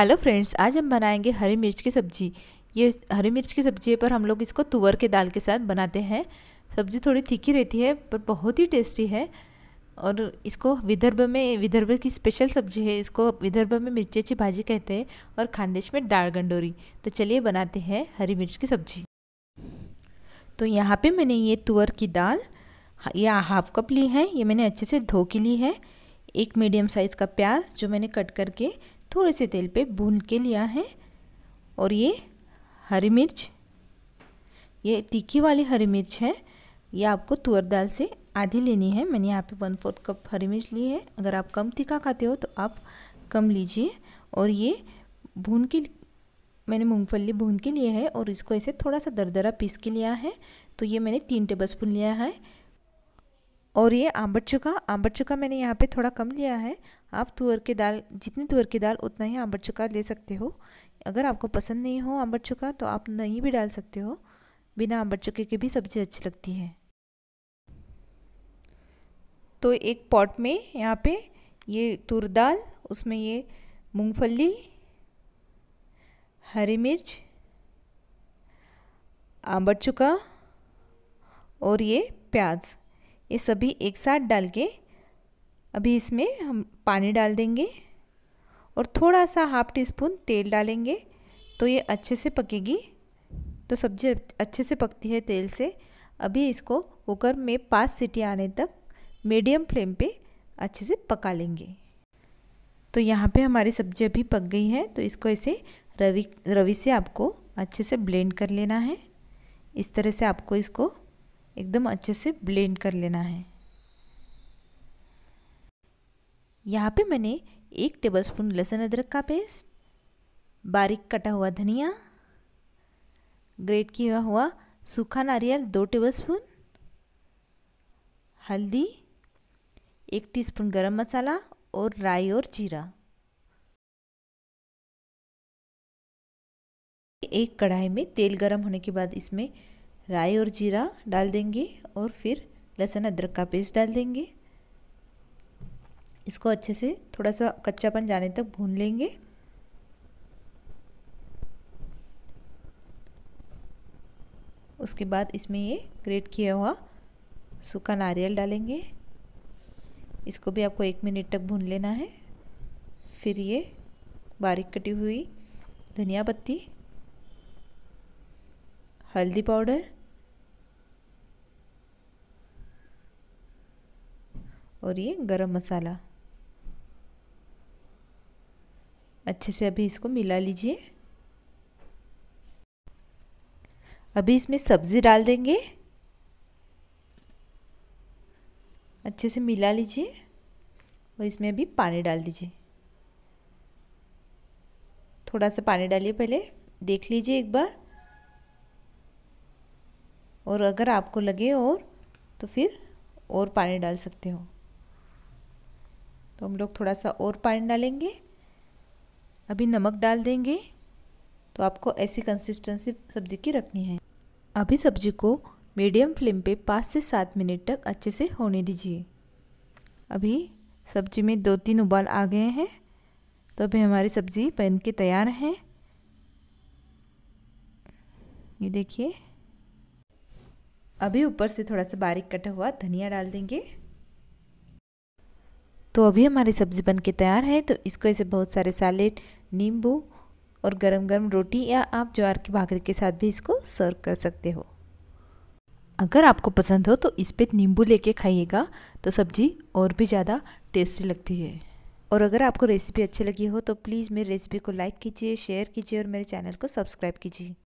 hello friends आज हम बनाएंगे हरी मिर्च की सब्ज़ी ये हरी मिर्च की सब्ज़ी है पर हम लोग इसको तुअर के दाल के साथ बनाते हैं सब्ज़ी थोड़ी तीखी रहती है पर बहुत ही टेस्टी है और इसको विदर्भ में विदर्भ की स्पेशल सब्ज़ी है इसको विदर्भ में अच्छी भाजी कहते हैं और खानदेश में डाल गंडोरी तो चलिए बनाते हैं हरी मिर्च की सब्ज़ी तो यहाँ पर मैंने ये तुअर की दाल या हाफ कप ली है ये मैंने अच्छे से धो के ली है एक मीडियम साइज़ का प्याज जो मैंने कट करके थोड़े से तेल पे भून के लिया है और ये हरी मिर्च ये तीखी वाली हरी मिर्च है ये आपको तुअर दाल से आधी लेनी है मैंने यहाँ पे वन फोर्थ कप हरी मिर्च ली है अगर आप कम तीखा खाते हो तो आप कम लीजिए और ये भून के मैंने मूंगफली भून के लिए है और इसको ऐसे थोड़ा सा दरदरा पीस के लिया है तो ये मैंने तीन टेबल स्पून लिया है और ये आंबर चुका आंबर चुका मैंने यहाँ पे थोड़ा कम लिया है आप तुअर की दाल जितनी तुअर की दाल उतना ही आंबर चुका ले सकते हो अगर आपको पसंद नहीं हो आंबट चुका तो आप नहीं भी डाल सकते हो बिना आंबट चुके की भी सब्ज़ी अच्छी लगती है तो एक पॉट में यहाँ पे ये तुर दाल उसमें ये मूँगफली हरी मिर्च आंबट चुका और ये प्याज़ ये सभी एक साथ डाल के अभी इसमें हम पानी डाल देंगे और थोड़ा सा हाफ टी स्पून तेल डालेंगे तो ये अच्छे से पकेगी तो सब्जी अच्छे से पकती है तेल से अभी इसको कुकर में पाँच सीटी आने तक मीडियम फ्लेम पे अच्छे से पका लेंगे तो यहाँ पे हमारी सब्जी अभी पक गई है तो इसको ऐसे रवि रवि से आपको अच्छे से ब्लेंड कर लेना है इस तरह से आपको इसको एकदम अच्छे से ब्लेंड कर लेना है यहाँ पे मैंने एक टेबलस्पून लहसुन अदरक का पेस्ट बारीक कटा हुआ धनिया ग्रेट किया हुआ सूखा नारियल दो टेबलस्पून हल्दी एक टीस्पून गरम मसाला और राई और जीरा एक कढ़ाई में तेल गरम होने के बाद इसमें राई और जीरा डाल देंगे और फिर लहसुन अदरक का पेस्ट डाल देंगे इसको अच्छे से थोड़ा सा कच्चापन जाने तक भून लेंगे उसके बाद इसमें ये ग्रेट किया हुआ सूखा नारियल डालेंगे इसको भी आपको एक मिनट तक भून लेना है फिर ये बारीक कटी हुई धनिया पत्ती हल्दी पाउडर और ये गरम मसाला अच्छे से अभी इसको मिला लीजिए अभी इसमें सब्ज़ी डाल देंगे अच्छे से मिला लीजिए और इसमें अभी पानी डाल दीजिए थोड़ा सा पानी डालिए पहले देख लीजिए एक बार और अगर आपको लगे और तो फिर और पानी डाल सकते हो तो हम लोग थोड़ा सा और पानी डालेंगे अभी नमक डाल देंगे तो आपको ऐसी कंसिस्टेंसी सब्ज़ी की रखनी है अभी सब्ज़ी को मीडियम फ्लेम पे पाँच से सात मिनट तक अच्छे से होने दीजिए अभी सब्ज़ी में दो तीन उबाल आ गए हैं तो अभी हमारी सब्ज़ी बन के तैयार है ये देखिए अभी ऊपर से थोड़ा सा बारीक कटा हुआ धनिया डाल देंगे तो अभी हमारी सब्ज़ी बन के तैयार है तो इसको ऐसे बहुत सारे सैलेड नींबू और गरम गरम रोटी या आप ज्वार की भाकरी के साथ भी इसको सर्व कर सकते हो अगर आपको पसंद हो तो इस पर नींबू लेके खाइएगा तो सब्ज़ी और भी ज़्यादा टेस्टी लगती है और अगर आपको रेसिपी अच्छी लगी हो तो प्लीज़ मेरी रेसिपी को लाइक कीजिए शेयर कीजिए और मेरे चैनल को सब्सक्राइब कीजिए